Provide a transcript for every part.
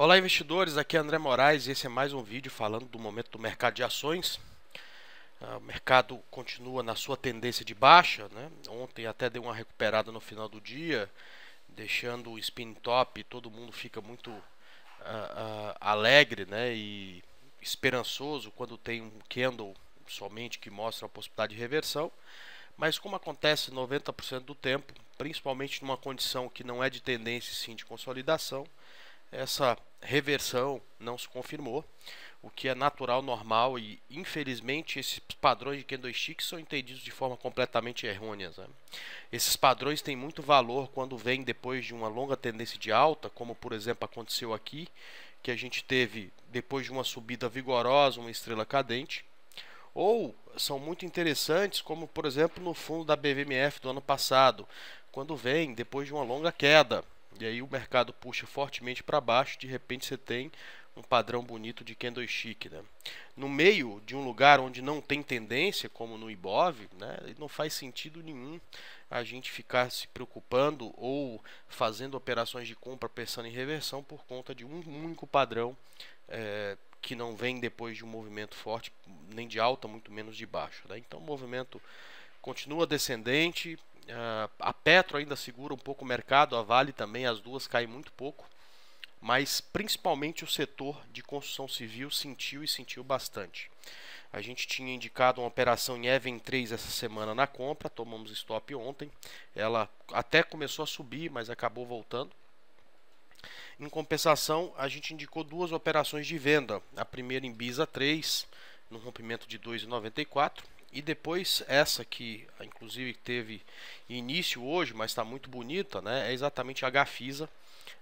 Olá investidores, aqui é André Moraes e esse é mais um vídeo falando do momento do mercado de ações. Ah, o mercado continua na sua tendência de baixa, né? ontem até deu uma recuperada no final do dia, deixando o spin top, todo mundo fica muito uh, uh, alegre né? e esperançoso quando tem um candle somente que mostra a possibilidade de reversão, mas como acontece 90% do tempo, principalmente numa condição que não é de tendência sim de consolidação, essa reversão não se confirmou, o que é natural, normal e infelizmente esses padrões de Q2X são entendidos de forma completamente errônea. Né? Esses padrões têm muito valor quando vêm depois de uma longa tendência de alta, como por exemplo aconteceu aqui, que a gente teve depois de uma subida vigorosa, uma estrela cadente, ou são muito interessantes, como por exemplo no fundo da BVMF do ano passado, quando vem depois de uma longa queda. E aí o mercado puxa fortemente para baixo, de repente você tem um padrão bonito de candlestick, né? No meio de um lugar onde não tem tendência, como no IBOV, né? Não faz sentido nenhum a gente ficar se preocupando ou fazendo operações de compra pensando em reversão por conta de um único padrão é, que não vem depois de um movimento forte, nem de alta, muito menos de baixo. Né? Então o movimento continua descendente, ah, a Petro ainda segura um pouco o mercado, a Vale também, as duas caem muito pouco, mas principalmente o setor de construção civil sentiu e sentiu bastante. A gente tinha indicado uma operação em Even 3 essa semana na compra, tomamos stop ontem. Ela até começou a subir, mas acabou voltando. Em compensação, a gente indicou duas operações de venda. A primeira em Bisa 3, no rompimento de 2,94 e depois essa que inclusive teve início hoje, mas está muito bonita, né? É exatamente a Gafisa,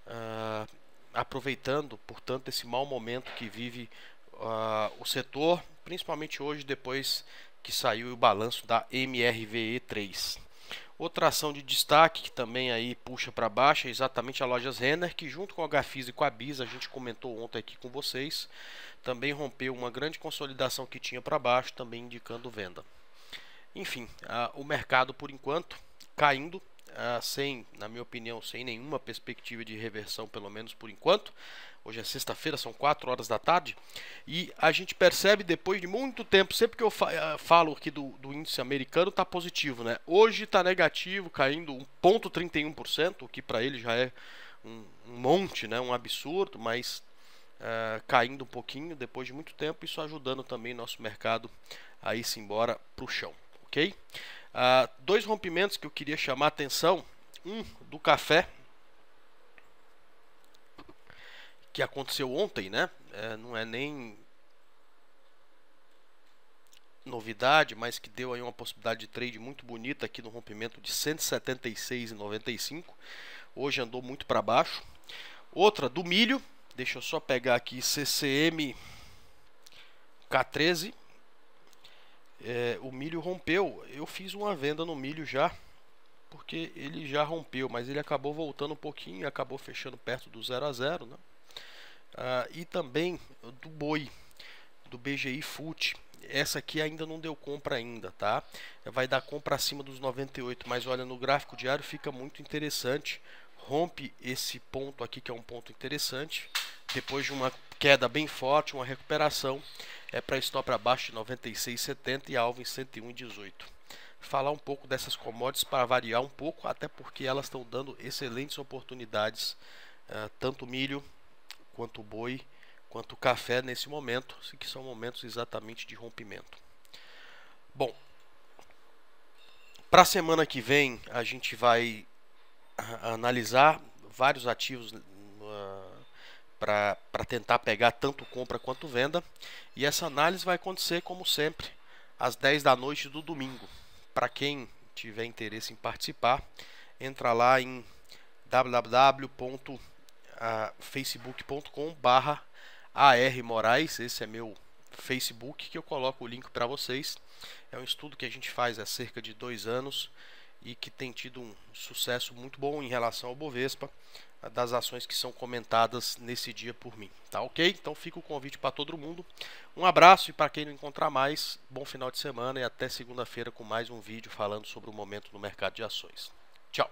ah, aproveitando, portanto, esse mau momento que vive ah, o setor, principalmente hoje depois que saiu o balanço da MRVE 3. Outra ação de destaque que também aí puxa para baixo é exatamente a Lojas Renner, que junto com a Gafisa e com a Bisa, a gente comentou ontem aqui com vocês, também rompeu uma grande consolidação que tinha para baixo, também indicando venda. Enfim, o mercado por enquanto caindo, ah, sem, na minha opinião, sem nenhuma perspectiva de reversão, pelo menos por enquanto. Hoje é sexta-feira, são 4 horas da tarde. E a gente percebe depois de muito tempo, sempre que eu ah, falo aqui do, do índice americano, está positivo, né? Hoje está negativo, caindo 1,31%, o que para ele já é um, um monte, né? Um absurdo, mas Uh, caindo um pouquinho depois de muito tempo, isso ajudando também nosso mercado a ir-se embora para o chão, ok? Ah, dois rompimentos que eu queria chamar a atenção. Um do café, que aconteceu ontem, né? É, não é nem novidade, mas que deu aí uma possibilidade de trade muito bonita aqui no rompimento de 176,95. Hoje andou muito para baixo. Outra do milho, deixa eu só pegar aqui CCM K13 é, o milho rompeu. Eu fiz uma venda no milho já, porque ele já rompeu, mas ele acabou voltando um pouquinho, acabou fechando perto do 0 a 0, né? Ah, e também do boi, do BGI FUT. Essa aqui ainda não deu compra ainda, tá? Vai dar compra acima dos 98, mas olha, no gráfico diário fica muito interessante. Rompe esse ponto aqui, que é um ponto interessante, depois de uma queda bem forte, uma recuperação. É para stop abaixo de 96,70 e alvo em 101,18. Falar um pouco dessas commodities para variar um pouco, até porque elas estão dando excelentes oportunidades, uh, tanto milho quanto boi, quanto café nesse momento, que são momentos exatamente de rompimento. Bom, para a semana que vem a gente vai analisar vários ativos para tentar pegar tanto compra quanto venda. E essa análise vai acontecer, como sempre, às 10 da noite do domingo. Para quem tiver interesse em participar, entra lá em www.facebook.com ah, barra esse é meu Facebook, que eu coloco o link para vocês. É um estudo que a gente faz há cerca de dois anos, e que tem tido um sucesso muito bom em relação ao Bovespa, das ações que são comentadas nesse dia por mim. Tá ok? Então fica o convite para todo mundo. Um abraço e para quem não encontrar mais, bom final de semana e até segunda-feira com mais um vídeo falando sobre o momento no mercado de ações. Tchau!